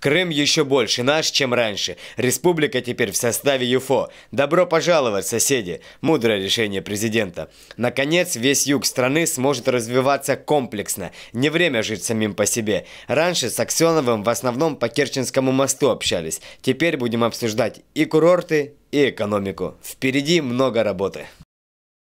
Крым еще больше наш, чем раньше. Республика теперь в составе ЮФО. Добро пожаловать, соседи. Мудрое решение президента. Наконец, весь юг страны сможет развиваться комплексно. Не время жить самим по себе. Раньше с Аксеновым в основном по Керченскому мосту общались. Теперь будем обсуждать и курорты, и экономику. Впереди много работы.